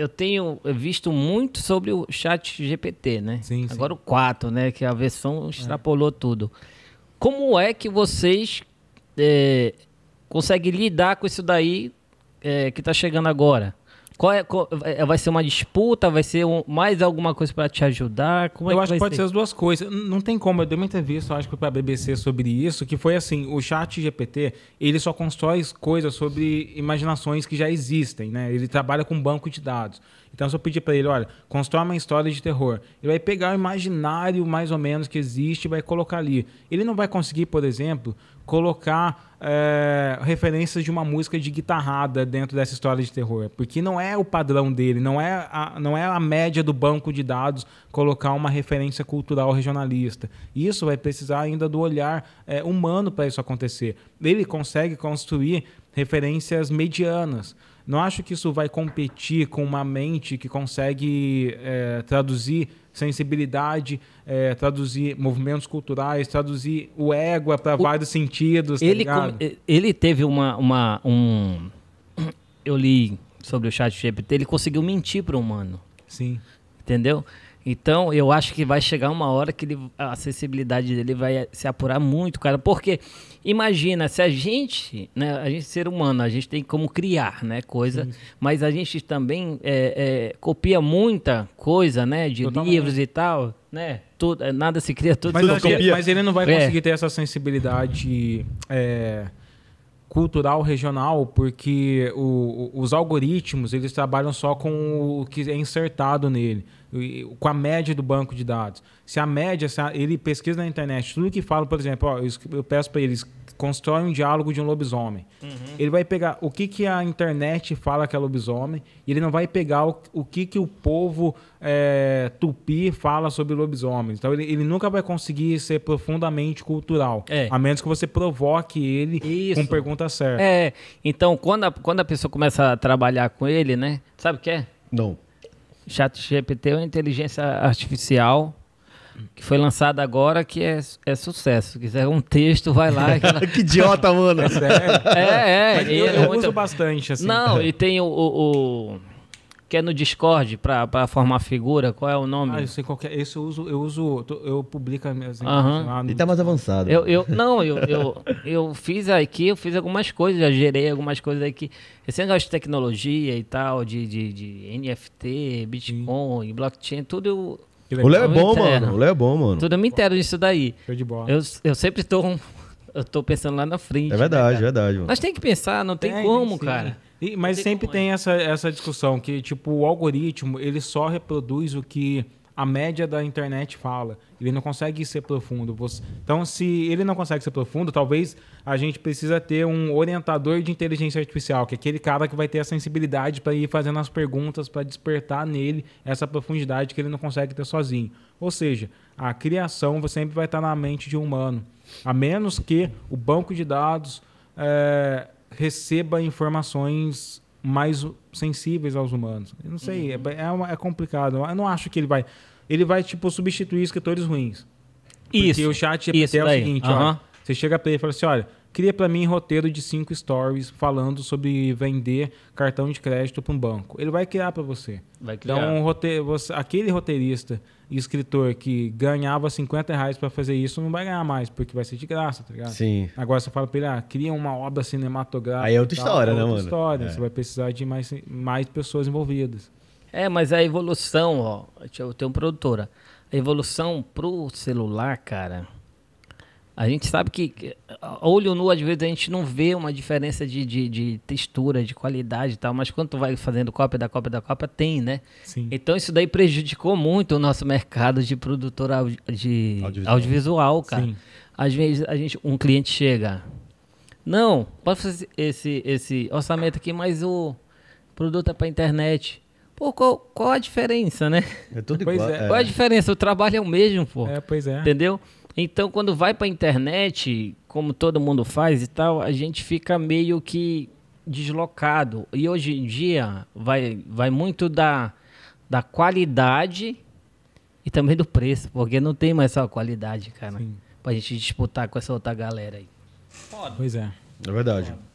eu tenho visto muito sobre o chat GPT, né? Sim, Agora sim. o 4, né? Que a versão é. extrapolou é. tudo. Como é que vocês é, conseguem lidar com isso daí é, que está chegando agora? Qual é, qual, é, é, vai ser uma disputa? Vai ser um, mais alguma coisa para te ajudar? Como é eu é acho que pode ser? as duas coisas. Não tem como. Eu dei uma entrevista, acho que para a BBC sobre isso, que foi assim: o chat GPT ele só constrói coisas sobre imaginações que já existem, né? Ele trabalha com banco de dados. Então, se eu pedir para ele, olha, constrói uma história de terror, ele vai pegar o imaginário mais ou menos que existe e vai colocar ali. Ele não vai conseguir, por exemplo, colocar é, referências de uma música de guitarrada dentro dessa história de terror, porque não é o padrão dele, não é a, não é a média do banco de dados colocar uma referência cultural regionalista. Isso vai precisar ainda do olhar é, humano para isso acontecer. Ele consegue construir referências medianas. Não acho que isso vai competir com uma mente que consegue é, traduzir sensibilidade, é, traduzir movimentos culturais, traduzir o ego para vários sentidos. Tá ele, ele teve uma, uma. um, eu li sobre o chat GPT, ele conseguiu mentir para o humano. Sim. Entendeu? Então, eu acho que vai chegar uma hora que ele, a acessibilidade dele vai se apurar muito, cara. Porque, imagina, se a gente, né, a gente ser humano, a gente tem como criar, né, coisa. Sim. Mas a gente também é, é, copia muita coisa, né, de Totalmente. livros e tal, né. Tudo, é, nada se cria, tudo mas, tudo copia. Mas ele não vai é. conseguir é. ter essa sensibilidade é, cultural regional, porque o, os algoritmos, eles trabalham só com o que é insertado nele com a média do banco de dados. Se a média, se a, ele pesquisa na internet tudo que fala, por exemplo, ó, eu, eu, peço para eles constrói um diálogo de um lobisomem. Uhum. Ele vai pegar o que, que a internet fala que é lobisomem e ele não vai pegar o, o que, que o povo é, tupi fala sobre lobisomens. Então ele, ele, nunca vai conseguir ser profundamente cultural. É. A menos que você provoque ele Isso. com perguntas certas. É. Então, quando a, quando a pessoa começa a trabalhar com ele, né? Sabe o que é? Não. ChatGPT é uma inteligência artificial que foi lançada agora que é, é sucesso. Se quiser um texto, vai lá. que idiota, mano. É, é. é eu, é eu muito... uso bastante. Assim. Não, e tem o, o, o que é no Discord para formar figura? Qual é o nome? Ah, eu sei qual é. Esse eu uso, eu uso, eu publico as minhas. Uhum. Ele tá mais avançado. Eu, eu não, eu, eu, eu fiz aqui, eu fiz algumas coisas, já gerei algumas coisas aqui. Esse negócio de tecnologia e tal, de, de, de NFT, Bitcoin, Sim. blockchain, tudo eu. O Léo é bom, mano. O Léo é bom, mano. Tudo eu me entero disso daí. Show de bola. Eu, eu sempre estou eu tô pensando lá na frente. É verdade, né, é verdade. Mano. Mas tem que pensar, não tem, tem como, sim. cara. E, mas tem sempre como, tem essa, essa discussão que, tipo, o algoritmo, ele só reproduz o que a média da internet fala. Ele não consegue ser profundo. Então, se ele não consegue ser profundo, talvez a gente precisa ter um orientador de inteligência artificial, que é aquele cara que vai ter a sensibilidade para ir fazendo as perguntas, para despertar nele essa profundidade que ele não consegue ter sozinho. Ou seja, a criação sempre vai estar na mente de um humano, a menos que o banco de dados é, receba informações mais sensíveis aos humanos. Eu não sei, uhum. é, é, é, complicado. Eu não acho que ele vai ele vai, tipo, substituir escritores ruins. Isso. Porque o chat GPT é isso é o daí. seguinte, uhum. ó, Você chega para ele e fala assim, olha, cria para mim roteiro de cinco stories falando sobre vender cartão de crédito para um banco. Ele vai criar para você. Vai então, criar. Então, um roteiro, você, aquele roteirista e escritor que ganhava 50 reais para fazer isso não vai ganhar mais, porque vai ser de graça, tá ligado? Sim. Agora você fala para ele, ah, cria uma obra cinematográfica. Aí é outra tal, história, é outra né, outra mano? história. É. Você vai precisar de mais, mais pessoas envolvidas. É, mas a evolução, ó. Eu tenho produtora. A evolução pro celular, cara. A gente sabe que olho nu, às vezes, a gente não vê uma diferença de, de, de, textura, de qualidade e tal, mas quando tu vai fazendo cópia da cópia da cópia, tem, né? Sim. Então isso daí prejudicou muito o nosso mercado de produtora de audiovisual, audiovisual cara. Sim. Às vezes a gente, um cliente chega. Não, pode fazer esse, esse orçamento aqui, mas o produto é para internet. Pô, qual, qual a diferença, né? É tudo igual. É. é. Qual a diferença? O trabalho é o mesmo, pô. É, pois é. Entendeu? Então, quando vai pra internet, como todo mundo faz e tal, a gente fica meio que deslocado. E hoje em dia vai, vai muito da, da qualidade e também do preço, porque não tem mais só qualidade, cara. Sim. Pra gente disputar com essa outra galera aí. Foda. Pois é. É verdade. Foda.